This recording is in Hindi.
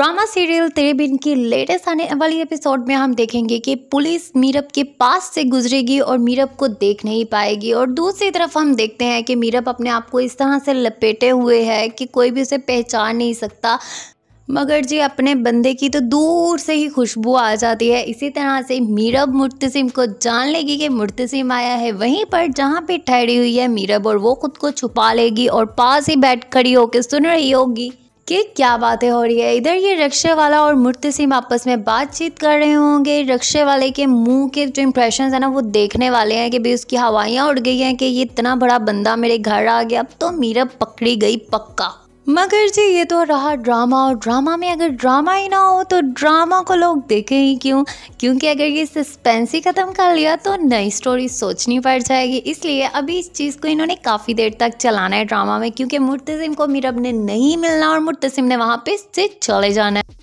ड्रामा सीरियल तेरे बिन की लेटेस्ट आने वाली एपिसोड में हम देखेंगे कि पुलिस मीरब के पास से गुजरेगी और मीरब को देख नहीं पाएगी और दूसरी तरफ हम देखते हैं कि मीरब अपने आप को इस तरह से लपेटे हुए है कि कोई भी उसे पहचान नहीं सकता मगर जी अपने बंदे की तो दूर से ही खुशबू आ जाती है इसी तरह से मीरब मुर्तसिम को जान लेगी कि मुर्तसिम आया है वहीं पर जहाँ पे ठहरी हुई है मीरब और वो खुद को छुपा लेगी और पास ही बैठ खड़ी होकर सुन रही होगी कि क्या बातें हो रही है इधर ये रक्षे वाला और सिंह आपस में बातचीत कर रहे होंगे रक्षे वाले के मुंह के जो इम्प्रेशन है ना वो देखने वाले हैं कि भाई उसकी हवाइयाँ उड़ गई हैं कि ये इतना बड़ा बंदा मेरे घर आ गया अब तो मीरा पकड़ी गई पक्का मगर जी ये तो रहा ड्रामा और ड्रामा में अगर ड्रामा ही ना हो तो ड्रामा को लोग देखें ही क्यों क्योंकि अगर ये सस्पेंस ही ख़त्म कर लिया तो नई स्टोरी सोचनी पड़ जाएगी इसलिए अभी इस चीज़ को इन्होंने काफ़ी देर तक चलाना है ड्रामा में क्योंकि मुर्तसिम को मीरब ने नहीं मिलना और मुर्तसिम ने वहाँ पे से चले जाना है